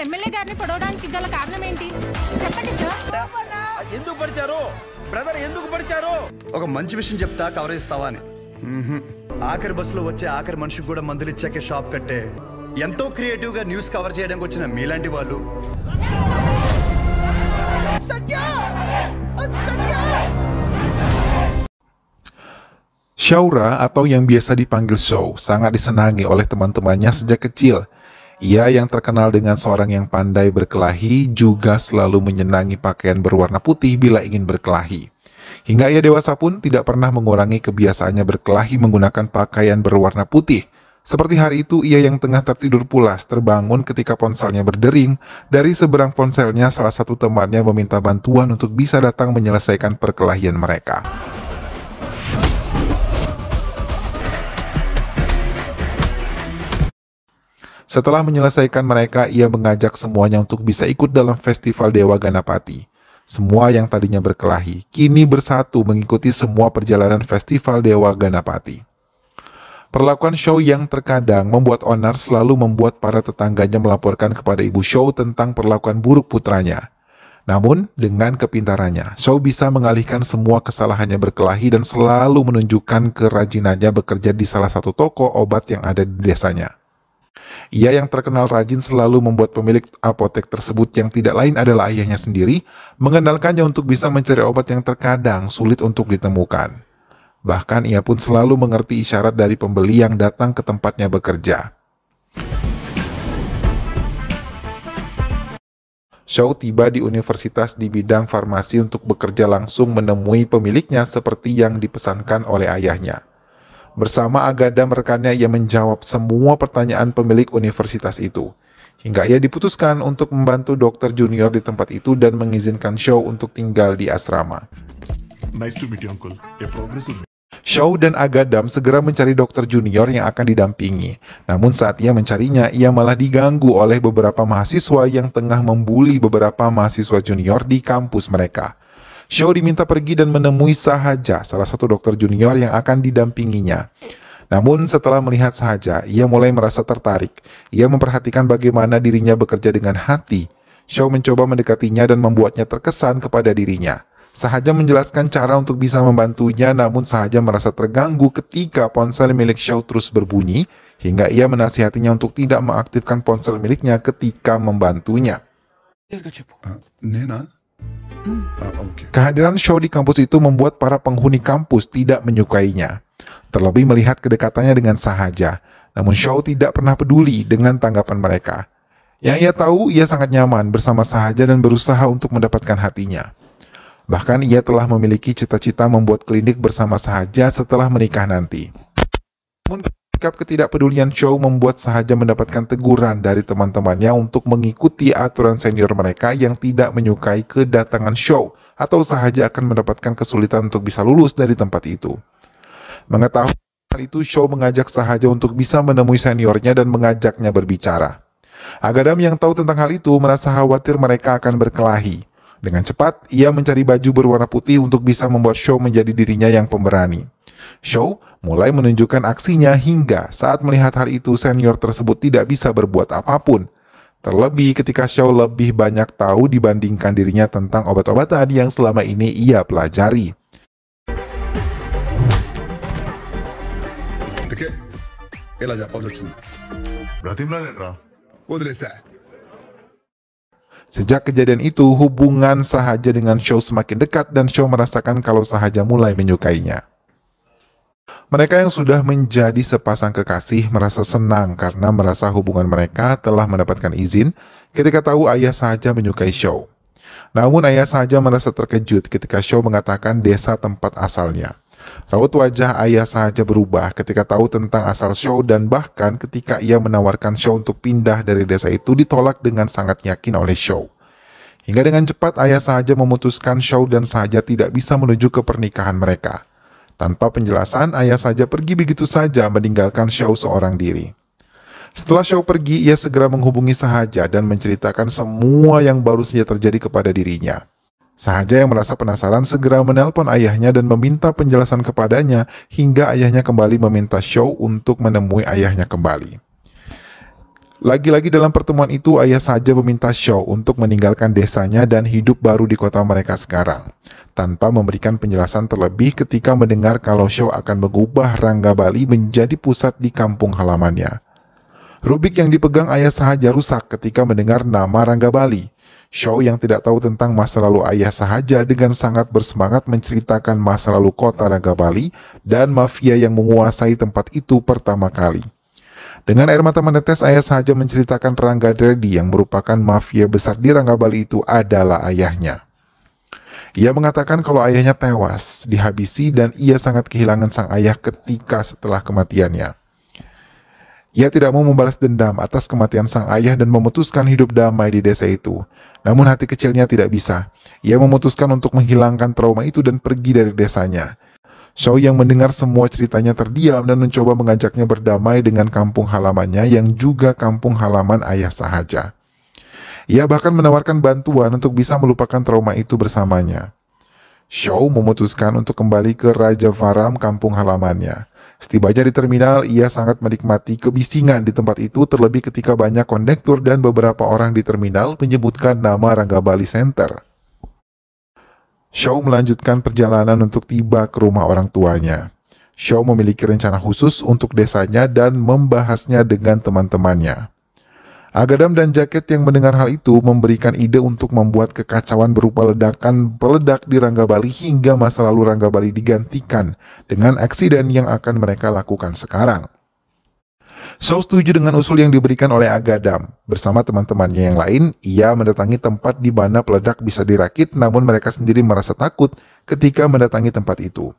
ఎంతో Syaura atau yang biasa dipanggil Show sangat disenangi oleh teman-temannya sejak kecil. Ia yang terkenal dengan seorang yang pandai berkelahi juga selalu menyenangi pakaian berwarna putih bila ingin berkelahi. Hingga ia dewasa pun tidak pernah mengurangi kebiasaannya berkelahi menggunakan pakaian berwarna putih. Seperti hari itu ia yang tengah tertidur pulas terbangun ketika ponselnya berdering. Dari seberang ponselnya salah satu temannya meminta bantuan untuk bisa datang menyelesaikan perkelahian mereka. Setelah menyelesaikan mereka, ia mengajak semuanya untuk bisa ikut dalam festival Dewa Ganapati. Semua yang tadinya berkelahi, kini bersatu mengikuti semua perjalanan festival Dewa Ganapati. Perlakuan Show yang terkadang membuat Onar selalu membuat para tetangganya melaporkan kepada ibu Show tentang perlakuan buruk putranya. Namun, dengan kepintarannya, Show bisa mengalihkan semua kesalahannya berkelahi dan selalu menunjukkan kerajinannya bekerja di salah satu toko obat yang ada di desanya. Ia yang terkenal rajin selalu membuat pemilik apotek tersebut yang tidak lain adalah ayahnya sendiri, mengenalkannya untuk bisa mencari obat yang terkadang sulit untuk ditemukan. Bahkan ia pun selalu mengerti isyarat dari pembeli yang datang ke tempatnya bekerja. Shaw tiba di universitas di bidang farmasi untuk bekerja langsung menemui pemiliknya seperti yang dipesankan oleh ayahnya. Bersama Agada rekannya ia menjawab semua pertanyaan pemilik universitas itu. Hingga ia diputuskan untuk membantu dokter junior di tempat itu dan mengizinkan Shaw untuk tinggal di asrama. Nice to meet you, Uncle. A Shaw dan Agadam segera mencari dokter junior yang akan didampingi. Namun saat ia mencarinya, ia malah diganggu oleh beberapa mahasiswa yang tengah membuli beberapa mahasiswa junior di kampus mereka. Show diminta pergi dan menemui Sahaja, salah satu dokter junior yang akan didampinginya. Namun setelah melihat Sahaja, ia mulai merasa tertarik. Ia memperhatikan bagaimana dirinya bekerja dengan hati. Show mencoba mendekatinya dan membuatnya terkesan kepada dirinya. Sahaja menjelaskan cara untuk bisa membantunya namun Sahaja merasa terganggu ketika ponsel milik Xiao terus berbunyi hingga ia menasihatinya untuk tidak mengaktifkan ponsel miliknya ketika membantunya. Iya, eh, Nena, Hmm. Ah, Kehadiran Shaw di kampus itu membuat para penghuni kampus tidak menyukainya, terlebih melihat kedekatannya dengan sahaja. Namun Shaw tidak pernah peduli dengan tanggapan mereka. Yang ia tahu, ia sangat nyaman bersama sahaja dan berusaha untuk mendapatkan hatinya. Bahkan ia telah memiliki cita-cita membuat klinik bersama sahaja setelah menikah nanti. Mungkin sikap ketidakpedulian Chow membuat sahaja mendapatkan teguran dari teman-temannya untuk mengikuti aturan senior mereka yang tidak menyukai kedatangan Chow atau sahaja akan mendapatkan kesulitan untuk bisa lulus dari tempat itu. Mengetahui hal itu, Chow mengajak sahaja untuk bisa menemui seniornya dan mengajaknya berbicara. Agadam yang tahu tentang hal itu merasa khawatir mereka akan berkelahi. Dengan cepat, ia mencari baju berwarna putih untuk bisa membuat Show menjadi dirinya yang pemberani. Show mulai menunjukkan aksinya hingga saat melihat hal itu senior tersebut tidak bisa berbuat apapun. Terlebih ketika Show lebih banyak tahu dibandingkan dirinya tentang obat-obatan yang selama ini ia pelajari. Oh, Sejak kejadian itu, hubungan Sahaja dengan Show semakin dekat dan Show merasakan kalau Sahaja mulai menyukainya. Mereka yang sudah menjadi sepasang kekasih merasa senang karena merasa hubungan mereka telah mendapatkan izin ketika tahu ayah saja menyukai show, Namun ayah saja merasa terkejut ketika show mengatakan desa tempat asalnya. Raut wajah ayah saja berubah ketika tahu tentang asal show dan bahkan ketika ia menawarkan show untuk pindah dari desa itu ditolak dengan sangat yakin oleh show. Hingga dengan cepat ayah saja memutuskan show dan saja tidak bisa menuju ke pernikahan mereka. Tanpa penjelasan, ayah saja pergi begitu saja meninggalkan Xiao seorang diri. Setelah Xiao pergi, ia segera menghubungi Sahaja dan menceritakan semua yang baru saja terjadi kepada dirinya. Sahaja yang merasa penasaran segera menelpon ayahnya dan meminta penjelasan kepadanya hingga ayahnya kembali meminta Xiao untuk menemui ayahnya kembali. Lagi-lagi dalam pertemuan itu ayah saja meminta Shaw untuk meninggalkan desanya dan hidup baru di kota mereka sekarang. Tanpa memberikan penjelasan terlebih ketika mendengar kalau Shaw akan mengubah Rangga Bali menjadi pusat di kampung halamannya. Rubik yang dipegang ayah sahaja rusak ketika mendengar nama Rangga Bali. Shaw yang tidak tahu tentang masa lalu ayah sahaja dengan sangat bersemangat menceritakan masa lalu kota Rangga Bali dan mafia yang menguasai tempat itu pertama kali. Dengan air mata menetes, ayah saja menceritakan Rangga Dredi yang merupakan mafia besar di Rangga Bali itu adalah ayahnya. Ia mengatakan kalau ayahnya tewas, dihabisi dan ia sangat kehilangan sang ayah ketika setelah kematiannya. Ia tidak mau membalas dendam atas kematian sang ayah dan memutuskan hidup damai di desa itu. Namun hati kecilnya tidak bisa. Ia memutuskan untuk menghilangkan trauma itu dan pergi dari desanya. Shaw yang mendengar semua ceritanya terdiam dan mencoba mengajaknya berdamai dengan kampung halamannya yang juga kampung halaman ayah sahaja. Ia bahkan menawarkan bantuan untuk bisa melupakan trauma itu bersamanya. Shaw memutuskan untuk kembali ke Raja Varam kampung halamannya. Setibanya di terminal, ia sangat menikmati kebisingan di tempat itu terlebih ketika banyak kondektur dan beberapa orang di terminal menyebutkan nama Ranggabali Center. Shaw melanjutkan perjalanan untuk tiba ke rumah orang tuanya. Shaw memiliki rencana khusus untuk desanya dan membahasnya dengan teman-temannya. Agadam dan Jaket yang mendengar hal itu memberikan ide untuk membuat kekacauan berupa ledakan peledak di Rangga Bali hingga masa lalu Rangga Bali digantikan dengan aksiden yang akan mereka lakukan sekarang. So setuju dengan usul yang diberikan oleh Agadam. Bersama teman-temannya yang lain, ia mendatangi tempat di mana peledak bisa dirakit namun mereka sendiri merasa takut ketika mendatangi tempat itu.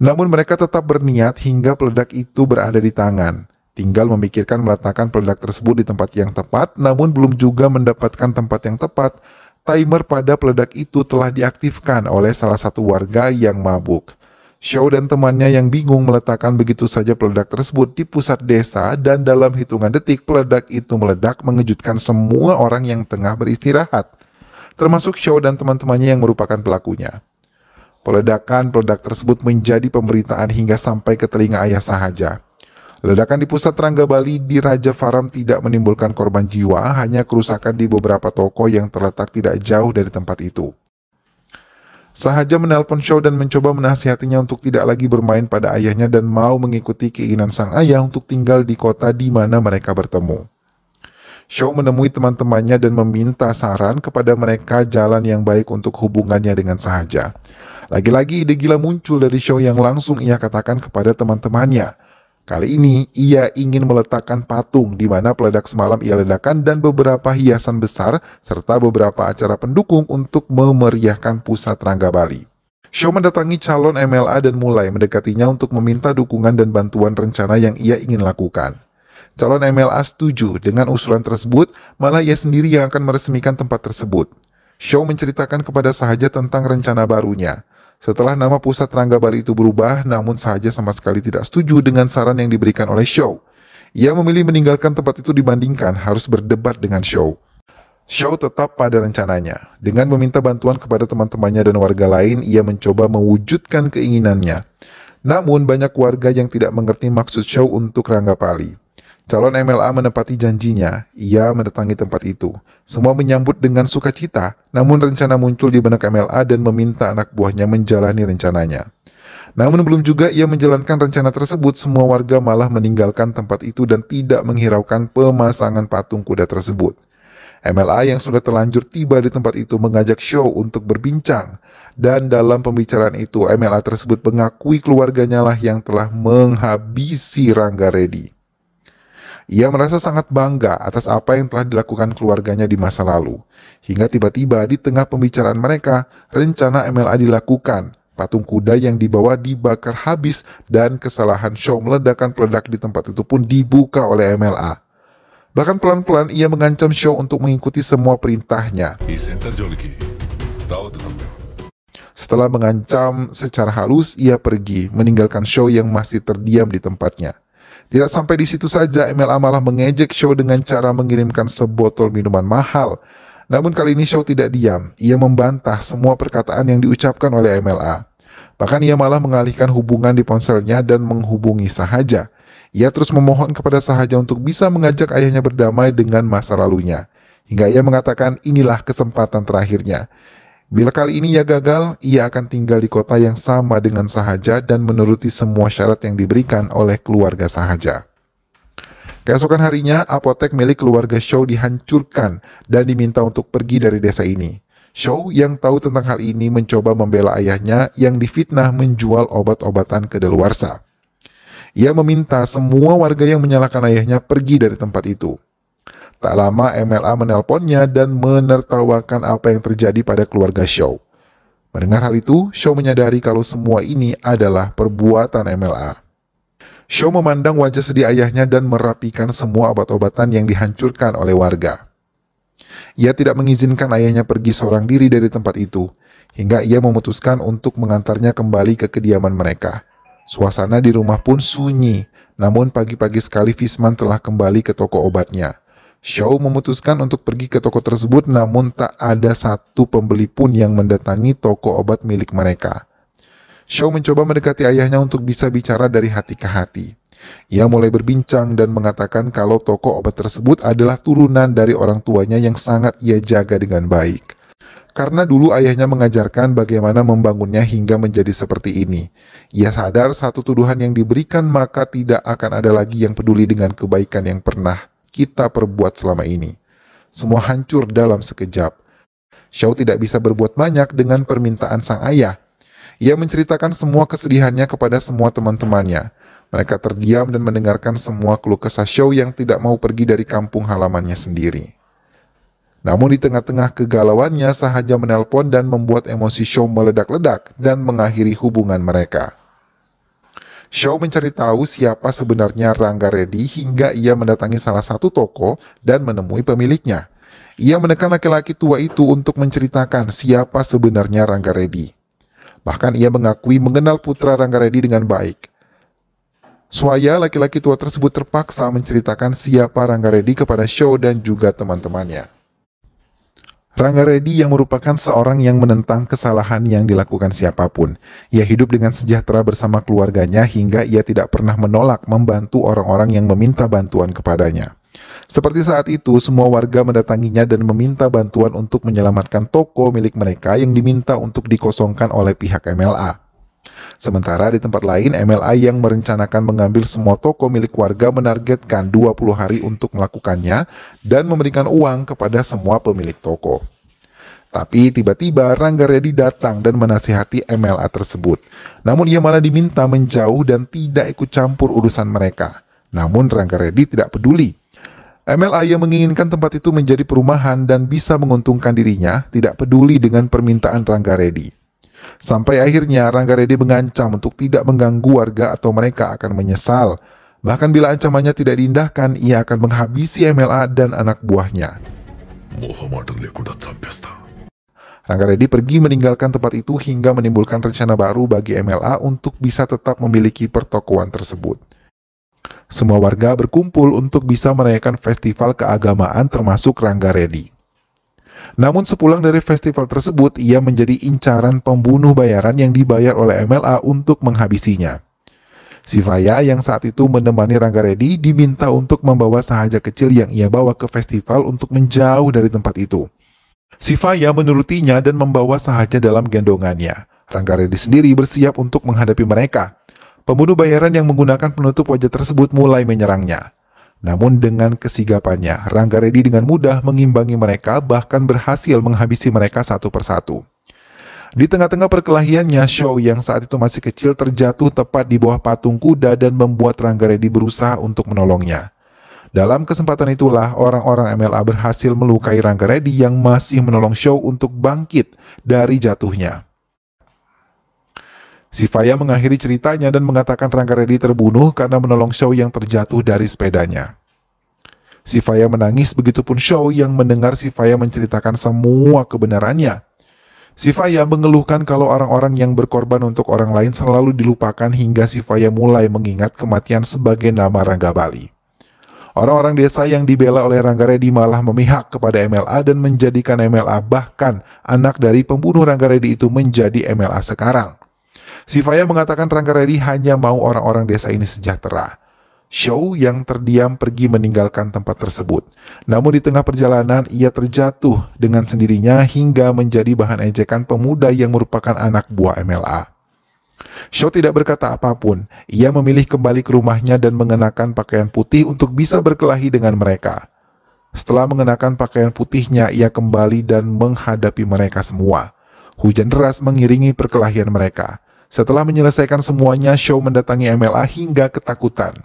Namun mereka tetap berniat hingga peledak itu berada di tangan. Tinggal memikirkan meletakkan peledak tersebut di tempat yang tepat namun belum juga mendapatkan tempat yang tepat. Timer pada peledak itu telah diaktifkan oleh salah satu warga yang mabuk. Xiao dan temannya yang bingung meletakkan begitu saja peledak tersebut di pusat desa dan dalam hitungan detik peledak itu meledak mengejutkan semua orang yang tengah beristirahat, termasuk Xiao dan teman-temannya yang merupakan pelakunya. Peledakan peledak tersebut menjadi pemberitaan hingga sampai ke telinga ayah sahaja. Ledakan di pusat Rangga Bali di Raja Faram tidak menimbulkan korban jiwa, hanya kerusakan di beberapa toko yang terletak tidak jauh dari tempat itu. Sahaja menelpon Shaw dan mencoba menasihatinya untuk tidak lagi bermain pada ayahnya dan mau mengikuti keinginan sang ayah untuk tinggal di kota di mana mereka bertemu. Shaw menemui teman-temannya dan meminta saran kepada mereka jalan yang baik untuk hubungannya dengan Sahaja. Lagi-lagi ide gila muncul dari Shaw yang langsung ia katakan kepada teman-temannya – Kali ini, ia ingin meletakkan patung di mana peledak semalam ia ledakan dan beberapa hiasan besar serta beberapa acara pendukung untuk memeriahkan pusat Rangga Bali. Show mendatangi calon MLA dan mulai mendekatinya untuk meminta dukungan dan bantuan rencana yang ia ingin lakukan. Calon MLA setuju dengan usulan tersebut, malah ia sendiri yang akan meresmikan tempat tersebut. Show menceritakan kepada sahaja tentang rencana barunya. Setelah nama pusat Rangga Bali itu berubah, namun saja sama sekali tidak setuju dengan saran yang diberikan oleh Show. Ia memilih meninggalkan tempat itu dibandingkan harus berdebat dengan Show. Show tetap pada rencananya. Dengan meminta bantuan kepada teman-temannya dan warga lain, ia mencoba mewujudkan keinginannya. Namun banyak warga yang tidak mengerti maksud Show untuk Rangga Bali. Calon MLA menepati janjinya, ia mendatangi tempat itu. Semua menyambut dengan sukacita, namun rencana muncul di benak MLA dan meminta anak buahnya menjalani rencananya. Namun belum juga ia menjalankan rencana tersebut, semua warga malah meninggalkan tempat itu dan tidak menghiraukan pemasangan patung kuda tersebut. MLA yang sudah terlanjur tiba di tempat itu mengajak Show untuk berbincang. Dan dalam pembicaraan itu, MLA tersebut mengakui keluarganya lah yang telah menghabisi Rangga Reddy. Ia merasa sangat bangga atas apa yang telah dilakukan keluarganya di masa lalu. Hingga tiba-tiba di tengah pembicaraan mereka, rencana MLA dilakukan. Patung kuda yang dibawa dibakar habis dan kesalahan show meledakan peledak di tempat itu pun dibuka oleh MLA. Bahkan pelan-pelan ia mengancam show untuk mengikuti semua perintahnya. Setelah mengancam secara halus, ia pergi meninggalkan show yang masih terdiam di tempatnya. Tidak sampai di situ saja, MLA malah mengejek Shaw dengan cara mengirimkan sebotol minuman mahal. Namun kali ini Shaw tidak diam. Ia membantah semua perkataan yang diucapkan oleh MLA. Bahkan ia malah mengalihkan hubungan di ponselnya dan menghubungi sahaja. Ia terus memohon kepada sahaja untuk bisa mengajak ayahnya berdamai dengan masa lalunya. Hingga ia mengatakan inilah kesempatan terakhirnya. Bila kali ini ia gagal, ia akan tinggal di kota yang sama dengan sahaja dan menuruti semua syarat yang diberikan oleh keluarga sahaja. Keesokan harinya, apotek milik keluarga Shaw dihancurkan dan diminta untuk pergi dari desa ini. Shaw yang tahu tentang hal ini mencoba membela ayahnya yang difitnah menjual obat-obatan ke deluarsa. Ia meminta semua warga yang menyalahkan ayahnya pergi dari tempat itu. Tak lama MLA menelponnya dan menertawakan apa yang terjadi pada keluarga Shaw. Mendengar hal itu, Shaw menyadari kalau semua ini adalah perbuatan MLA. Shaw memandang wajah sedih ayahnya dan merapikan semua obat-obatan yang dihancurkan oleh warga. Ia tidak mengizinkan ayahnya pergi seorang diri dari tempat itu, hingga ia memutuskan untuk mengantarnya kembali ke kediaman mereka. Suasana di rumah pun sunyi, namun pagi-pagi sekali Fisman telah kembali ke toko obatnya. Shaw memutuskan untuk pergi ke toko tersebut namun tak ada satu pembeli pun yang mendatangi toko obat milik mereka. Shaw mencoba mendekati ayahnya untuk bisa bicara dari hati ke hati. Ia mulai berbincang dan mengatakan kalau toko obat tersebut adalah turunan dari orang tuanya yang sangat ia jaga dengan baik karena dulu ayahnya mengajarkan bagaimana membangunnya hingga menjadi seperti ini. Ia sadar satu tuduhan yang diberikan maka tidak akan ada lagi yang peduli dengan kebaikan yang pernah kita perbuat selama ini. Semua hancur dalam sekejap. Xiao tidak bisa berbuat banyak dengan permintaan sang ayah. Ia menceritakan semua kesedihannya kepada semua teman-temannya. Mereka terdiam dan mendengarkan semua keluh kesah Xiao yang tidak mau pergi dari kampung halamannya sendiri. Namun di tengah-tengah kegalauannya, sahaja menelpon dan membuat emosi Xiao meledak-ledak dan mengakhiri hubungan mereka. Shaw mencari tahu siapa sebenarnya Rangga Reddy hingga ia mendatangi salah satu toko dan menemui pemiliknya. Ia menekan laki-laki tua itu untuk menceritakan siapa sebenarnya Rangga Reddy. Bahkan ia mengakui mengenal putra Rangga Reddy dengan baik. Swaya laki-laki tua tersebut terpaksa menceritakan siapa Rangga Reddy kepada Shaw dan juga teman-temannya. Rangga Reddy yang merupakan seorang yang menentang kesalahan yang dilakukan siapapun. Ia hidup dengan sejahtera bersama keluarganya hingga ia tidak pernah menolak membantu orang-orang yang meminta bantuan kepadanya. Seperti saat itu, semua warga mendatanginya dan meminta bantuan untuk menyelamatkan toko milik mereka yang diminta untuk dikosongkan oleh pihak MLA. Sementara di tempat lain, MLA yang merencanakan mengambil semua toko milik warga menargetkan 20 hari untuk melakukannya dan memberikan uang kepada semua pemilik toko. Tapi tiba-tiba Rangga Reddy datang dan menasihati MLA tersebut. Namun ia malah diminta menjauh dan tidak ikut campur urusan mereka. Namun Rangga Reddy tidak peduli. MLA yang menginginkan tempat itu menjadi perumahan dan bisa menguntungkan dirinya, tidak peduli dengan permintaan Rangga Reddy. Sampai akhirnya Rangga Reddy mengancam untuk tidak mengganggu warga atau mereka akan menyesal. Bahkan bila ancamannya tidak diindahkan, ia akan menghabisi MLA dan anak buahnya. Rangga Reddy pergi meninggalkan tempat itu hingga menimbulkan rencana baru bagi MLA untuk bisa tetap memiliki pertokoan tersebut. Semua warga berkumpul untuk bisa merayakan festival keagamaan termasuk Rangga Reddy. Namun sepulang dari festival tersebut, ia menjadi incaran pembunuh bayaran yang dibayar oleh MLA untuk menghabisinya. Sivaya yang saat itu menemani Rangga Reddy diminta untuk membawa sahaja kecil yang ia bawa ke festival untuk menjauh dari tempat itu. Sivaya menurutinya dan membawa sahaja dalam gendongannya. Rangga Reddy sendiri bersiap untuk menghadapi mereka. Pembunuh bayaran yang menggunakan penutup wajah tersebut mulai menyerangnya. Namun dengan kesigapannya, Rangga Reddy dengan mudah mengimbangi mereka bahkan berhasil menghabisi mereka satu persatu. Di tengah-tengah perkelahiannya, Show yang saat itu masih kecil terjatuh tepat di bawah patung kuda dan membuat Rangga Reddy berusaha untuk menolongnya. Dalam kesempatan itulah, orang-orang MLA berhasil melukai Rangga Reddy yang masih menolong Show untuk bangkit dari jatuhnya. Sifaya mengakhiri ceritanya dan mengatakan Rangga Reddy terbunuh karena menolong Shaw yang terjatuh dari sepedanya. Sifaya menangis begitupun Shaw yang mendengar Sifaya menceritakan semua kebenarannya. Sifaya mengeluhkan kalau orang-orang yang berkorban untuk orang lain selalu dilupakan hingga Sifaya mulai mengingat kematian sebagai nama Rangga Bali. Orang-orang desa yang dibela oleh Rangga Reddy malah memihak kepada MLA dan menjadikan MLA bahkan anak dari pembunuh Rangga Reddy itu menjadi MLA sekarang. Sifaya mengatakan Rangga Reddy hanya mau orang-orang desa ini sejahtera. Show yang terdiam pergi meninggalkan tempat tersebut. Namun di tengah perjalanan ia terjatuh dengan sendirinya hingga menjadi bahan ejekan pemuda yang merupakan anak buah MLA. Show tidak berkata apapun. Ia memilih kembali ke rumahnya dan mengenakan pakaian putih untuk bisa berkelahi dengan mereka. Setelah mengenakan pakaian putihnya, ia kembali dan menghadapi mereka semua. Hujan deras mengiringi perkelahian mereka. Setelah menyelesaikan semuanya, Show mendatangi MLA hingga ketakutan.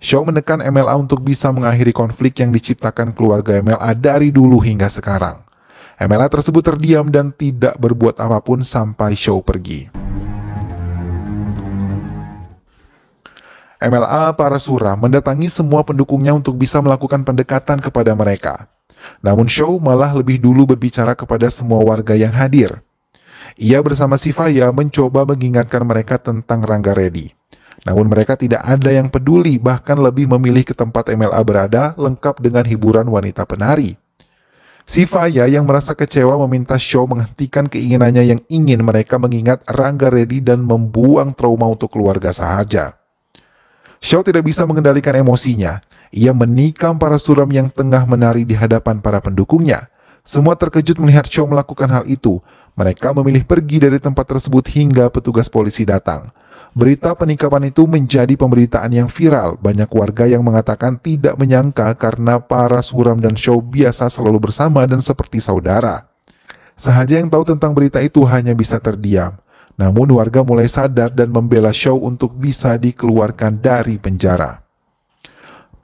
Show menekan MLA untuk bisa mengakhiri konflik yang diciptakan keluarga MLA dari dulu hingga sekarang. MLA tersebut terdiam dan tidak berbuat apapun sampai Show pergi. MLA para surah mendatangi semua pendukungnya untuk bisa melakukan pendekatan kepada mereka. Namun Show malah lebih dulu berbicara kepada semua warga yang hadir. Ia bersama Sifaya mencoba mengingatkan mereka tentang Rangga Reddy. Namun mereka tidak ada yang peduli bahkan lebih memilih ke tempat MLA berada lengkap dengan hiburan wanita penari. Sifaya yang merasa kecewa meminta Show menghentikan keinginannya yang ingin mereka mengingat Rangga Reddy dan membuang trauma untuk keluarga sahaja. Show tidak bisa mengendalikan emosinya. Ia menikam para suram yang tengah menari di hadapan para pendukungnya. Semua terkejut melihat Show melakukan hal itu. Mereka memilih pergi dari tempat tersebut hingga petugas polisi datang. Berita peningkapan itu menjadi pemberitaan yang viral. Banyak warga yang mengatakan tidak menyangka karena para suram dan show biasa selalu bersama dan seperti saudara. Sahaja yang tahu tentang berita itu hanya bisa terdiam. Namun warga mulai sadar dan membela show untuk bisa dikeluarkan dari penjara.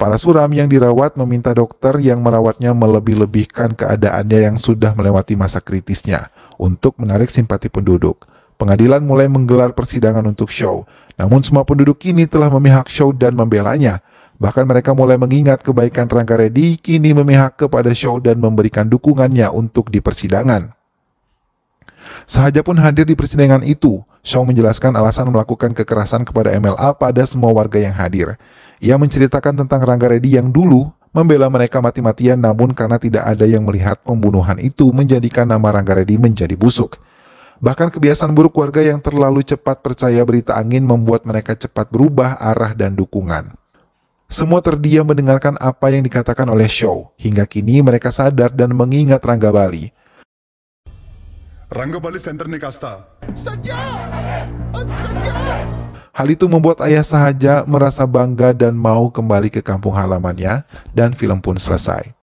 Para suram yang dirawat meminta dokter yang merawatnya melebih-lebihkan keadaannya yang sudah melewati masa kritisnya untuk menarik simpati penduduk. Pengadilan mulai menggelar persidangan untuk Show. namun semua penduduk kini telah memihak Show dan membelanya. Bahkan mereka mulai mengingat kebaikan Rangka Reddy kini memihak kepada Show dan memberikan dukungannya untuk di persidangan. Sahaja pun hadir di persidangan itu, Shaw menjelaskan alasan melakukan kekerasan kepada MLA pada semua warga yang hadir. Ia menceritakan tentang Rangga Reddy yang dulu membela mereka mati-matian namun karena tidak ada yang melihat pembunuhan itu menjadikan nama Rangga Reddy menjadi busuk. Bahkan kebiasaan buruk warga yang terlalu cepat percaya berita angin membuat mereka cepat berubah arah dan dukungan. Semua terdiam mendengarkan apa yang dikatakan oleh Shaw. Hingga kini mereka sadar dan mengingat Rangga Bali. Ranggabali Center nih Kasta. Saja! Saja! Hal itu membuat ayah sahaja merasa bangga dan mau kembali ke kampung halamannya dan film pun selesai.